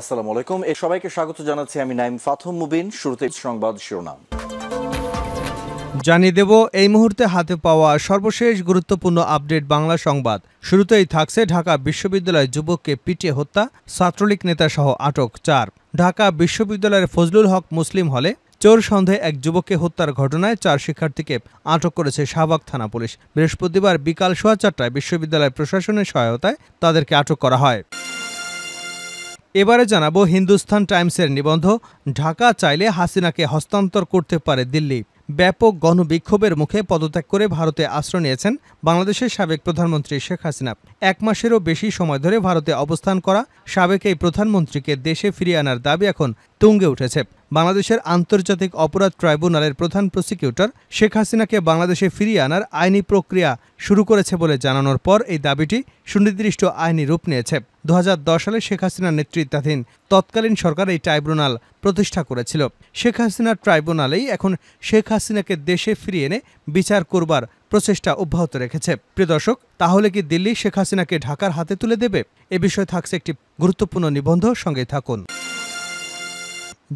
আসসালামু আলাইকুম এ সবাইকে স্বাগত জানাচ্ছি আমি নাইম ফাথম মুবিন শুরুতে সংবাদ শিরোনাম জানিয়ে দেব এই মুহূর্তে হাতে পাওয়া সর্বশেষ গুরুত্বপূর্ণ আপডেট বাংলা সংবাদ শুরুতেই থাকছে ঢাকা বিশ্ববিদ্যালয়ের যুবককে পিটিয়ে হত্যা ছাত্রলীগ নেতা সহ আটক চার ঢাকা বিশ্ববিদ্যালয়ের ফজলুল হক মুসলিম হলে চোর সন্ধে এক যুবককে হত্যার ঘটনায় চার শিক্ষার্থীকে আটক করেছে শাহবাগ থানা পুলিশ বৃহস্পতিবার বিকাল সোয়া চারটায় বিশ্ববিদ্যালয় প্রশাসনের সহায়তায় তাদেরকে আটক করা হয় এবারে জানাবো হিন্দুস্থান টাইমসের নিবন্ধ ঢাকা চাইলে হাসিনাকে হস্তান্তর করতে পারে দিল্লি ব্যাপক গণবিক্ষোভের মুখে পদত্যাগ করে ভারতে আশ্রয় নিয়েছেন বাংলাদেশের সাবেক প্রধানমন্ত্রী শেখ হাসিনা এক মাসেরও বেশি সময় ধরে ভারতে অবস্থান করা সাবেক এই প্রধানমন্ত্রীকে দেশে ফিরিয়ে আনার দাবি এখন তুঙ্গে উঠেছে বাংলাদেশের আন্তর্জাতিক অপরাধ ট্রাইব্যুনালের প্রধান প্রসিকিউটর শেখ হাসিনাকে বাংলাদেশে ফিরিয়ে আনার আইনি প্রক্রিয়া শুরু করেছে বলে জানানোর পর এই দাবিটি সুনির্দিষ্ট আইনি রূপ নিয়েছে দু সালে শেখ হাসিনার নেতৃত্বাধীন তৎকালীন সরকার এই ট্রাইব্যুনাল প্রতিষ্ঠা করেছিল শেখ হাসিনার ট্রাইব্যুনালেই এখন শেখ হাসিনাকে দেশে ফিরিয়ে এনে বিচার করবার প্রচেষ্টা অব্যাহত রেখেছে প্রিয় দর্শক তাহলে কি দিল্লি শেখ হাসিনাকে ঢাকার হাতে তুলে দেবে এ বিষয়ে থাকছে একটি গুরুত্বপূর্ণ নিবন্ধ সঙ্গে থাকুন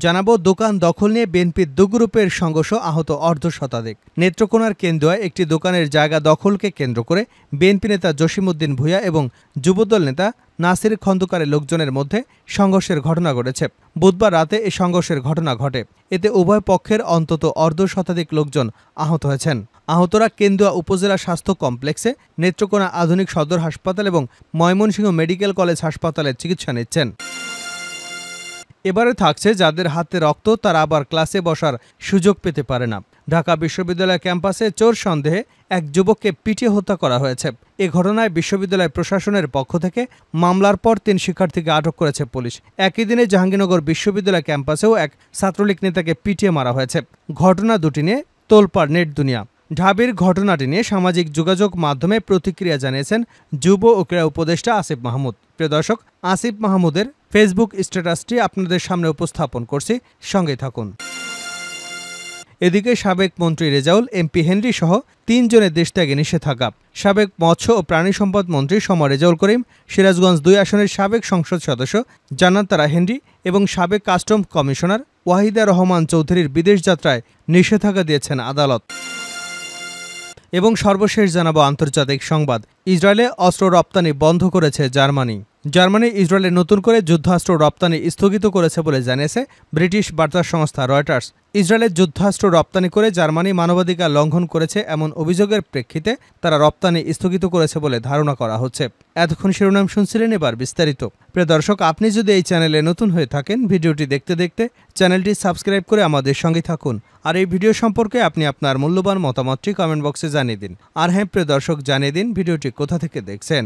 জানাবো দোকান দখল নিয়ে বিএনপির দু গ্রুপের সংঘর্ষ আহত অর্ধ শতাধিক নেত্রকোনার কেন্দুয়ায় একটি দোকানের জায়গা দখলকে কেন্দ্র করে বিএনপি নেতা জসিমউদ্দিন ভূঁয়া এবং যুবদল নেতা নাসির খন্দকারের লোকজনের মধ্যে সংঘর্ষের ঘটনা ঘটেছে বুধবার রাতে এ সংঘর্ষের ঘটনা ঘটে এতে উভয় পক্ষের অন্তত অর্ধ শতাধিক লোকজন আহত হয়েছেন আহতরা কেন্দুয়া উপজেলা স্বাস্থ্য কমপ্লেক্সে নেত্রকোনা আধুনিক সদর হাসপাতাল এবং ময়মনসিংহ মেডিকেল কলেজ হাসপাতালে চিকিৎসা নিচ্ছেন এবারে থাকছে যাদের হাতে রক্ত তারা আবার ক্লাসে বসার সুযোগ পেতে পারে না ঢাকা বিশ্ববিদ্যালয় ক্যাম্পাসে চোর সন্দেহে এক যুবককে পিটিয়ে হত্যা করা হয়েছে এ ঘটনায় বিশ্ববিদ্যালয় প্রশাসনের পক্ষ থেকে মামলার পর তিন শিক্ষার্থীকে আটক করেছে পুলিশ একই দিনে জাহাঙ্গীরনগর বিশ্ববিদ্যালয় ক্যাম্পাসেও এক ছাত্রলীগ নেতাকে পিটিয়ে মারা হয়েছে ঘটনা দুটি নিয়ে তোলপাড় নেট দুনিয়া ঢাবির ঘটনাটি নিয়ে সামাজিক যোগাযোগ মাধ্যমে প্রতিক্রিয়া জানিয়েছেন যুব ও ক্রীড়া উপদেষ্টা আসিফ মাহমুদ প্রিয় দর্শক আসিফ মাহমুদের ফেসবুক স্ট্যাটাসটি আপনাদের সামনে উপস্থাপন করছি সঙ্গে থাকুন এদিকে সাবেক মন্ত্রী রেজাউল এমপি হেনরি সহ তিনজনের দেশত্যাগে নিষেধাজ্ঞা সাবেক মৎস্য ও প্রাণী সম্পদ মন্ত্রী সমর রেজাউল করিম সিরাজগঞ্জ দুই আসনের সাবেক সংসদ সদস্য জানান তারা হেনরি এবং সাবেক কাস্টম কমিশনার ওয়াহিদা রহমান চৌধুরীর বিদেশ যাত্রায় নিষেধাজ্ঞা দিয়েছেন আদালত এবং সর্বশেষ জানাবো আন্তর্জাতিক সংবাদ ইসরায়েলে অস্ত্র রপ্তানি বন্ধ করেছে জার্মানি জার্মানি ইসরায়েলের নতুন করে যুদ্ধাস্ত্র রপ্তানি স্থগিত করেছে বলে জানিয়েছে ব্রিটিশ বার্তা সংস্থা রয়টার্স ইসরায়েলের যুদ্ধাস্ত্র রপ্তানি করে জার্মানি মানবাধিকার লঙ্ঘন করেছে এমন অভিযোগের প্রেক্ষিতে তারা রপ্তানি স্থগিত করেছে বলে ধারণা করা হচ্ছে এতক্ষণ শিরোনাম শুনছিলেন এবার বিস্তারিত প্রিয় দর্শক আপনি যদি এই চ্যানেলে নতুন হয়ে থাকেন ভিডিওটি দেখতে দেখতে চ্যানেলটি সাবস্ক্রাইব করে আমাদের সঙ্গে থাকুন আর এই ভিডিও সম্পর্কে আপনি আপনার মূল্যবান মতামতটি কমেন্ট বক্সে জানিয়ে দিন আর হ্যাঁ প্রিয় দর্শক জানিয়ে দিন ভিডিওটি কোথা থেকে দেখছেন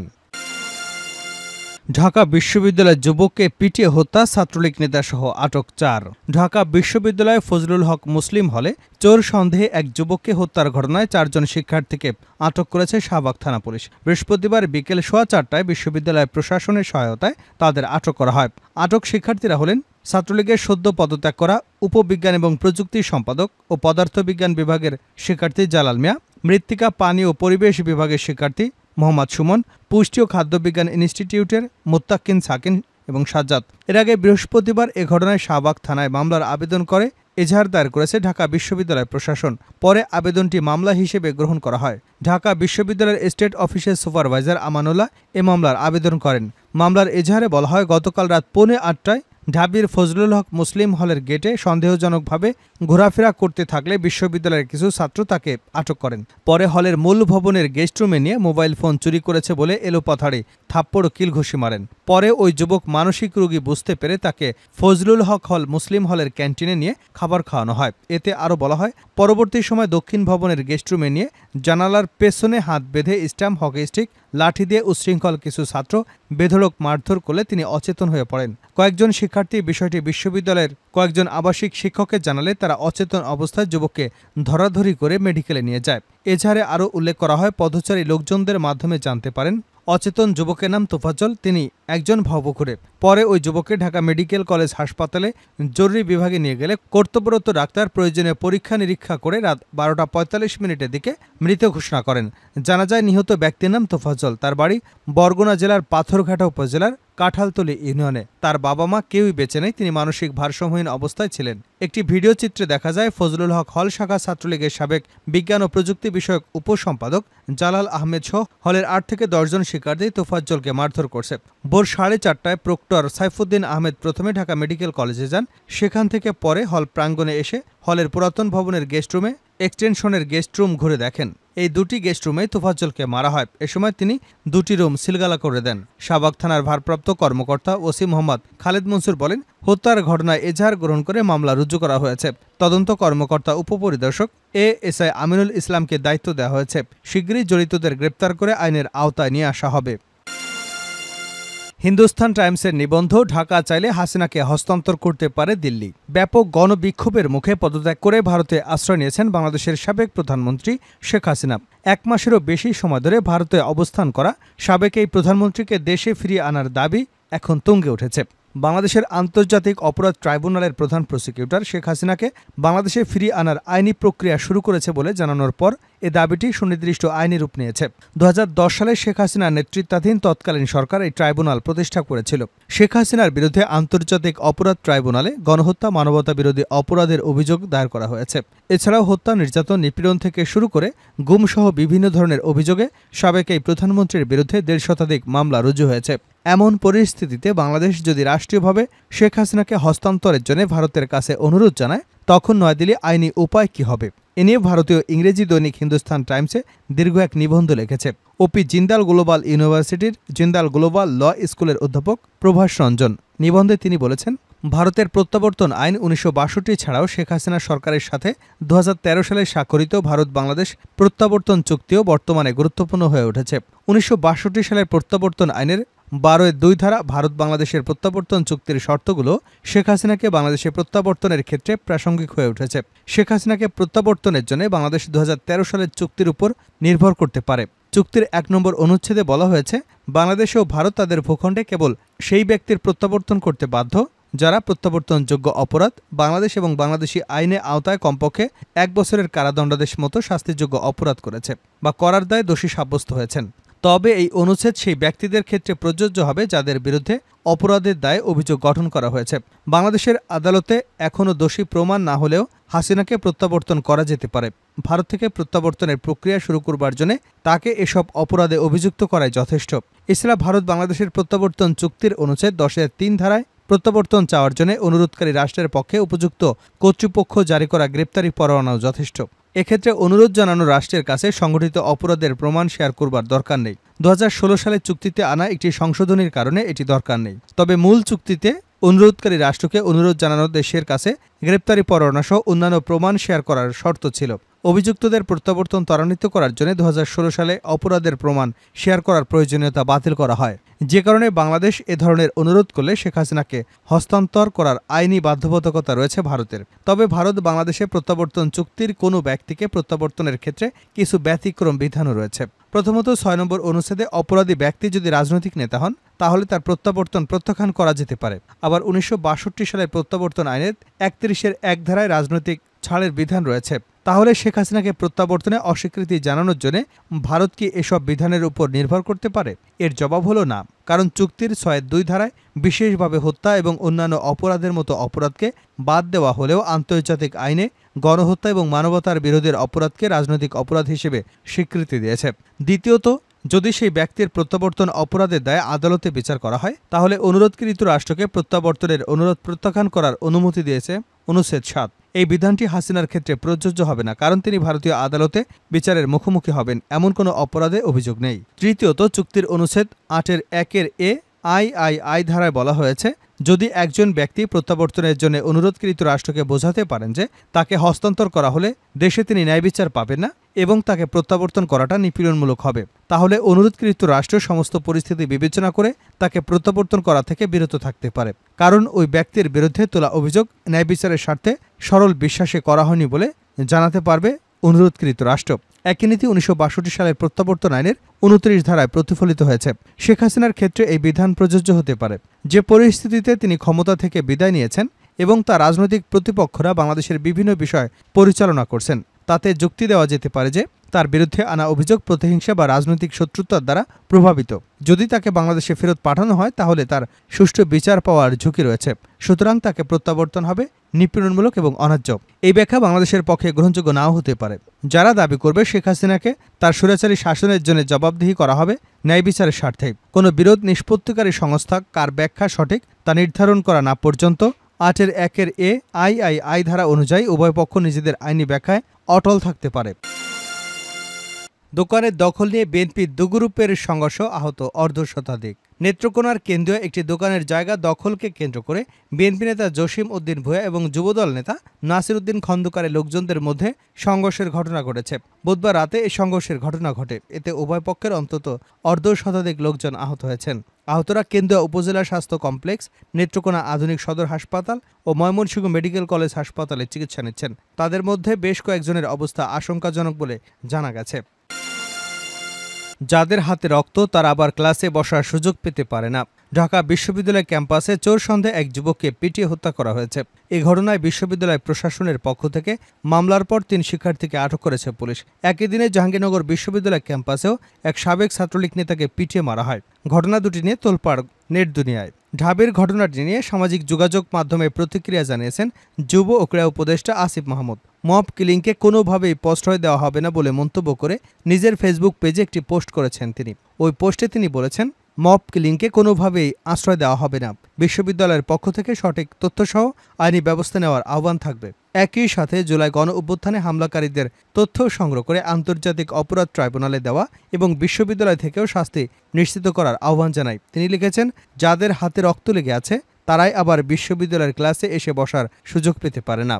ঢাকা বিশ্ববিদ্যালয়ের যুবককে পিটিয়ে হত্যা ছাত্রলীগ নেতা সহ আটক চার ঢাকা বিশ্ববিদ্যালয়ে ফজলুল হক মুসলিম হলে চোর সন্দেহে এক যুবককে হত্যার ঘটনায় চারজন শিক্ষার্থীকে আটক করেছে শাহবাগ থানা পুলিশ বৃহস্পতিবার বিকেল সোয়া চারটায় বিশ্ববিদ্যালয় প্রশাসনের সহায়তায় তাদের আটক করা হয় আটক শিক্ষার্থীরা হলেন ছাত্রলীগের সদ্য পদত্যাগ করা উপবিজ্ঞান এবং প্রযুক্তি সম্পাদক ও পদার্থবিজ্ঞান বিভাগের শিক্ষার্থী জালাল মিয়া মৃত্তিকা পানি ও পরিবেশ বিভাগের শিক্ষার্থী মোহাম্মদ সুমন পুষ্টি ও খাদ্যবিজ্ঞান ইনস্টিটিউটের মোত্তাক্কিন সাকিন এবং সাজ্জাদ এর আগে বৃহস্পতিবার এ ঘটনায় শাহবাগ থানায় মামলার আবেদন করে এজাহার দায়ের করেছে ঢাকা বিশ্ববিদ্যালয় প্রশাসন পরে আবেদনটি মামলা হিসেবে গ্রহণ করা হয় ঢাকা বিশ্ববিদ্যালয়ের স্টেট অফিসের সুপারভাইজার আমানুল্লাহ এ মামলার আবেদন করেন মামলার এজাহারে বলা হয় গতকাল রাত পৌনে আটটায় ঢাবির ফজলুল হক মুসলিম হলের গেটে সন্দেহজনকভাবে ঘোরাফেরা করতে থাকলে বিশ্ববিদ্যালয়ের কিছু ছাত্র তাকে আটক করেন পরে হলের মূল ভবনের গেস্ট রুমে নিয়ে মোবাইল ফোন চুরি করেছে বলে এলোপাথাড়ি থাপ্পড় কিল ঘুষি মারেন পরে ওই যুবক মানসিক রোগী বুঝতে পেরে তাকে ফজলুল হক হল মুসলিম হলের ক্যান্টিনে নিয়ে খাবার খাওয়ানো হয় এতে আরও বলা হয় পরবর্তী সময় দক্ষিণ ভবনের গেস্টরুমে নিয়ে জানালার পেছনে হাত বেঁধে স্ট্যাম্প হকি স্টিক লাঠি দিয়ে উচ্ছৃঙ্খল কিছু ছাত্র বেধড়ক মারধর করলে তিনি অচেতন হয়ে পড়েন কয়েকজন শিক্ষার্থী বিষয়টি বিশ্ববিদ্যালয়ের কয়েকজন আবাসিক শিক্ষকের জানালে তারা অচেতন অবস্থায় যুবককে ধরাধরি করে মেডিকেলে নিয়ে যায় এছাড়া আরও উল্লেখ করা হয় পথচারী লোকজনদের মাধ্যমে জানতে পারেন অচেতন যুবকের নাম তোফাজল তিনি একজন ভবঘুরের পরে ওই যুবককে ঢাকা মেডিকেল কলেজ হাসপাতালে জরুরি বিভাগে নিয়ে গেলে কর্তব্যরত ডাক্তার প্রয়োজনীয় পরীক্ষা নিরীক্ষা করে রাত বারোটা পঁয়তাল্লিশ মিনিটের দিকে মৃত ঘোষণা করেন জানা যায় নিহত ব্যক্তির নাম তোফাজল তার বাড়ি বরগুনা জেলার পাথরঘাটা উপজেলার কাঁঠালতলি ইউনিয়নে তার বাবা মা কেউই বেঁচে নেই তিনি মানসিক ভারসাম্যহীন অবস্থায় ছিলেন একটি ভিডিও চিত্রে দেখা যায় ফজলুল হক হল শাখা ছাত্রলীগের সাবেক বিজ্ঞান ও প্রযুক্তি বিষয়ক উপসম্পাদক জালাল আহমেদ সহ হলের আট থেকে দশজন শিক্ষার্থী তোফাজ্জলকে মারধর করছে ভোর সাড়ে চারটায় প্রক্টর সাইফুদ্দিন আহমেদ প্রথমে ঢাকা মেডিকেল কলেজে যান সেখান থেকে পরে হল প্রাঙ্গণে এসে হলের পুরাতন ভবনের গেস্ট রুমে এক্সটেনশনের গেস্টরুম ঘুরে দেখেন এই দুটি গেস্ট রুমে তোফাজ্জলকে মারা হয় এ সময় তিনি দুটি রুম সিলগালা করে দেন শাহবাগ থানার ভারপ্রাপ্ত কর্মকর্তা ওসি মোহাম্মদ খালেদ মনসুর বলেন হত্যার ঘটনায় এজাহার গ্রহণ করে মামলা রুজু করা হয়েছে তদন্ত কর্মকর্তা উপপরিদর্শক এ এস আই আমিনুল ইসলামকে দায়িত্ব দেওয়া হয়েছে শীঘ্রই জড়িতদের গ্রেপ্তার করে আইনের আওতায় নিয়ে আসা হবে হিন্দুস্থান টাইমসের নিবন্ধ ঢাকা চাইলে হাসিনাকে হস্তান্তর করতে পারে দিল্লি ব্যাপক গণবিক্ষোভের মুখে পদত্যাগ করে ভারতে আশ্রয় নিয়েছেন বাংলাদেশের সাবেক প্রধানমন্ত্রী শেখ হাসিনা এক মাসেরও বেশি সময় ধরে ভারতে অবস্থান করা সাবেক এই প্রধানমন্ত্রীকে দেশে ফিরিয়ে আনার দাবি এখন তুঙ্গে উঠেছে বাংলাদেশের আন্তর্জাতিক অপরাধ ট্রাইব্যুনালের প্রধান প্রসিকিউটর শেখ হাসিনাকে বাংলাদেশে ফিরিয়ে আনার আইনি প্রক্রিয়া শুরু করেছে বলে জানানোর পর এ দাবিটি সুনির্দিষ্ট আইনি রূপ নিয়েছে দু সালে শেখ হাসিনার নেতৃত্বাধীন তৎকালীন সরকার এই ট্রাইব্যুনাল প্রতিষ্ঠা করেছিল শেখ হাসিনার বিরুদ্ধে আন্তর্জাতিক অপরাধ ট্রাইব্যুনালে গণহত্যা মানবতা বিরোধী অপরাধের অভিযোগ দায়ের করা হয়েছে এছাড়াও হত্যা নির্যাতন নিপীড়ন থেকে শুরু করে গুমসহ বিভিন্ন ধরনের অভিযোগে সাবেক এই প্রধানমন্ত্রীর বিরুদ্ধে দেড় শতাধিক মামলা রুজু হয়েছে এমন পরিস্থিতিতে বাংলাদেশ যদি রাষ্ট্রীয়ভাবে শেখ হাসিনাকে হস্তান্তরের জন্য ভারতের কাছে অনুরোধ জানায় তখন নয়াদিল্লি আইনি উপায় কী হবে এ নিয়ে ভারতীয় ইংরেজি দৈনিক হিন্দুস্তান টাইমসে দীর্ঘ এক নিবন্ধ লিখেছে ওপি জিন্দাল গ্লোবাল ইউনিভার্সিটির জিন্দাল গ্লোবাল ল স্কুলের অধ্যাপক প্রভাস রঞ্জন নিবন্ধে তিনি বলেছেন ভারতের প্রত্যাবর্তন আইন উনিশশো ছাড়াও শেখ হাসিনা সরকারের সাথে দু সালে স্বাক্ষরিত ভারত বাংলাদেশ প্রত্যাবর্তন চুক্তিও বর্তমানে গুরুত্বপূর্ণ হয়ে উঠেছে উনিশশো সালের প্রত্যাবর্তন আইনের বারোয় দুই ধারা ভারত বাংলাদেশের প্রত্যাবর্তন চুক্তির শর্তগুলো শেখ হাসিনাকে বাংলাদেশে প্রত্যাবর্তনের ক্ষেত্রে প্রাসঙ্গিক হয়ে উঠেছে শেখ হাসিনাকে প্রত্যাবর্তনের জন্য বাংলাদেশ দু সালের চুক্তির উপর নির্ভর করতে পারে চুক্তির এক নম্বর অনুচ্ছেদে বলা হয়েছে বাংলাদেশ ও ভারত তাদের ভূখণ্ডে কেবল সেই ব্যক্তির প্রত্যাবর্তন করতে বাধ্য যারা প্রত্যাবর্তনযোগ্য অপরাধ বাংলাদেশ এবং বাংলাদেশি আইনে আওতায় কমপক্ষে এক বছরের কারাদণ্ডাদেশ মতো শাস্তিযোগ্য অপরাধ করেছে বা করার দায়ে দোষী সাব্যস্ত হয়েছেন তবে এই অনুচ্ছেদ সেই ব্যক্তিদের ক্ষেত্রে প্রযোজ্য হবে যাদের বিরুদ্ধে অপরাধের দায়ে অভিযোগ গঠন করা হয়েছে বাংলাদেশের আদালতে এখনও দোষী প্রমাণ না হলেও হাসিনাকে প্রত্যাবর্তন করা যেতে পারে ভারত থেকে প্রত্যাবর্তনের প্রক্রিয়া শুরু করবার জন্য তাকে এসব অপরাধে অভিযুক্ত করাই যথেষ্ট এছাড়া ভারত বাংলাদেশের প্রত্যাবর্তন চুক্তির অনুচ্ছেদ দশের তিন ধারায় প্রত্যাবর্তন চাওয়ার জন্য অনুরোধকারী রাষ্ট্রের পক্ষে উপযুক্ত কর্তৃপক্ষ জারি করা গ্রেপ্তারি পরোয়ানাও যথেষ্ট এক্ষেত্রে অনুরোধ জানানো রাষ্ট্রের কাছে সংগঠিত অপরাধের প্রমাণ শেয়ার করবার দরকার নেই দু সালে চুক্তিতে আনা একটি সংশোধনীর কারণে এটি দরকার নেই তবে মূল চুক্তিতে অনুরোধকারী রাষ্ট্রকে অনুরোধ জানানো দেশের কাছে গ্রেপ্তারি পরোয়ানাসহ অন্যান্য প্রমাণ শেয়ার করার শর্ত ছিল অভিযুক্তদের প্রত্যাবর্তন ত্বরান্বিত করার জন্য দু সালে অপরাধের প্রমাণ শেয়ার করার প্রয়োজনীয়তা বাতিল করা হয় যে কারণে বাংলাদেশ এ ধরনের অনুরোধ করলে শেখ হাসিনাকে হস্তান্তর করার আইনি বাধ্যবাধকতা রয়েছে ভারতের তবে ভারত বাংলাদেশে প্রত্যাবর্তন চুক্তির কোনো ব্যক্তিকে প্রত্যাবর্তনের ক্ষেত্রে কিছু ব্যতিক্রম বিধানও রয়েছে প্রথমত ছয় নম্বর অনুচ্ছেদে অপরাধী ব্যক্তি যদি রাজনৈতিক নেতা হন তাহলে তার প্রত্যাবর্তন প্রত্যাখ্যান করা যেতে পারে আবার উনিশশো সালের প্রত্যাবর্তন আইনের একত্রিশের এক ধারায় রাজনৈতিক ছাড়ের বিধান রয়েছে তাহলে শেখ হাসিনাকে প্রত্যাবর্তনে অস্বীকৃতি জানানোর জন্য ভারত কি এসব বিধানের উপর নির্ভর করতে পারে এর জবাব হলো না কারণ চুক্তির ছয় দুই ধারায় বিশেষভাবে হত্যা এবং অন্যান্য অপরাধের মতো অপরাধকে বাদ দেওয়া হলেও আন্তর্জাতিক আইনে গণহত্যা এবং মানবতার বিরোধের অপরাধকে রাজনৈতিক অপরাধ হিসেবে স্বীকৃতি দিয়েছে দ্বিতীয়ত যদি সেই ব্যক্তির প্রত্যাবর্তন অপরাধের দায়ে আদালতে বিচার করা হয় তাহলে অনুরোধকৃত রাষ্ট্রকে প্রত্যাবর্তনের অনুরোধ প্রত্যাখ্যান করার অনুমতি দিয়েছে অনুচ্ছেদ সাত এই বিধানটি হাসিনার ক্ষেত্রে প্রযোজ্য হবে না কারণ তিনি ভারতীয় আদালতে বিচারের মুখোমুখি হবেন এমন কোনো অপরাধে অভিযোগ নেই তৃতীয়ত চুক্তির অনুচ্ছেদ আটের একের এ আইআইআই ধারায় বলা হয়েছে যদি একজন ব্যক্তি প্রত্যাবর্তনের জন্য অনুরোধকৃত রাষ্ট্রকে বোঝাতে পারেন যে তাকে হস্তান্তর করা হলে দেশে তিনি ন্যায় বিচার পাবেন না এবং তাকে প্রত্যাবর্তন করাটা নিপীড়নমূলক হবে তাহলে অনুরোধকৃত রাষ্ট্র সমস্ত পরিস্থিতি বিবেচনা করে তাকে প্রত্যাবর্তন করা থেকে বিরত থাকতে পারে কারণ ওই ব্যক্তির বিরুদ্ধে তোলা অভিযোগ ন্যায় বিচারের স্বার্থে সরল বিশ্বাসে করা হয়নি বলে জানাতে পারবে অনুরোধকৃত রাষ্ট্র একই নীতি উনিশশো সালের প্রত্যাবর্তন আইনের উনত্রিশ ধারায় প্রতিফলিত হয়েছে শেখ হাসিনার ক্ষেত্রে এই বিধান প্রযোজ্য হতে পারে যে পরিস্থিতিতে তিনি ক্ষমতা থেকে বিদায় নিয়েছেন এবং তার রাজনৈতিক প্রতিপক্ষরা বাংলাদেশের বিভিন্ন বিষয় পরিচালনা করছেন তাতে যুক্তি দেওয়া যেতে পারে যে তার বিরুদ্ধে আনা অভিযোগ প্রতিহিংসা বা রাজনৈতিক শত্রুতার দ্বারা প্রভাবিত যদি তাকে বাংলাদেশে ফেরত পাঠানো হয় তাহলে তার সুষ্ঠু বিচার পাওয়ার ঝুঁকি রয়েছে সুতরাং তাকে প্রত্যাবর্তন হবে নিপীড়নমূলক এবং অনার্য এই ব্যাখ্যা বাংলাদেশের পক্ষে গ্রহণযোগ্য নাও হতে পারে যারা দাবি করবে শেখ হাসিনাকে তার সুরাচারী শাসনের জন্য জবাবদিহি করা হবে ন্যায় বিচারের স্বার্থে কোনো বিরোধ নিষ্পত্তিকারী সংস্থা কার ব্যাখ্যা সঠিক তা নির্ধারণ করা না পর্যন্ত আটের একের এ আই আই আই ধারা অনুযায়ী উভয় পক্ষ নিজেদের আইনি ব্যাখ্যায় অটল থাকতে পারে দোকানের দখল নিয়ে বিএনপির দুগ্রুপের সংঘর্ষ আহত অর্ধ শতাধিক নেত্রকোনার কেন্দ্রীয় একটি দোকানের জায়গা দখলকে কেন্দ্র করে বিএনপি নেতা জসিম উদ্দিন ভুয়া এবং যুবদল নেতা নাসির উদ্দিন খন্দকারের লোকজনদের মধ্যে সংঘর্ষের ঘটনা ঘটেছে বুধবার রাতে এই সংঘর্ষের ঘটনা ঘটে এতে উভয় পক্ষের অন্তত অর্ধ শতাধিক লোকজন আহত হয়েছেন আহতরা কেন্দ্রীয় উপজেলা স্বাস্থ্য কমপ্লেক্স নেত্রকোনা আধুনিক সদর হাসপাতাল ও ময়মনসিংহ মেডিকেল কলেজ হাসপাতালে চিকিৎসা নিচ্ছেন তাদের মধ্যে বেশ কয়েকজনের অবস্থা আশঙ্কাজনক বলে জানা গেছে যাদের হাতে রক্ত তারা আবার ক্লাসে বসার সুযোগ পেতে পারে না ঢাকা বিশ্ববিদ্যালয় ক্যাম্পাসে চোর সন্দেহে এক যুবককে পিটিয়ে হত্যা করা হয়েছে এ ঘটনায় বিশ্ববিদ্যালয় প্রশাসনের পক্ষ থেকে মামলার পর তিন শিক্ষার্থীকে আটক করেছে পুলিশ একই দিনে জাহাঙ্গীরনগর বিশ্ববিদ্যালয় ক্যাম্পাসেও এক সাবেক ছাত্রলীগ নেতাকে পিটিয়ে মারা হয় ঘটনা দুটি নিয়ে তোলপাড় নেট দুনিয়ায় ঢাবির ঘটনাটি নিয়ে সামাজিক যোগাযোগ মাধ্যমে প্রতিক্রিয়া জানিয়েছেন যুব ও ক্রীড়া উপদেষ্টা আসিফ মাহমুদ মব কিলিংকে কোনোভাবেই প্রশ্রয় দেওয়া হবে না বলে মন্তব্য করে নিজের ফেসবুক পেজে একটি পোস্ট করেছেন তিনি ওই পোস্টে তিনি বলেছেন মব কিলিংকে কোনোভাবেই আশ্রয় দেওয়া হবে না বিশ্ববিদ্যালয়ের পক্ষ থেকে সঠিক তথ্যসহ আইনি ব্যবস্থা নেওয়ার আহ্বান থাকবে একই সাথে জুলাই গণ অভ্যুত্থানে হামলাকারীদের তথ্য সংগ্রহ করে আন্তর্জাতিক অপরাধ ট্রাইব্যুনালে দেওয়া এবং বিশ্ববিদ্যালয় থেকেও শাস্তি নিশ্চিত করার আহ্বান জানায় তিনি লিখেছেন যাদের হাতে রক্ত লেগে আছে তারাই আবার বিশ্ববিদ্যালয়ের ক্লাসে এসে বসার সুযোগ পেতে পারে না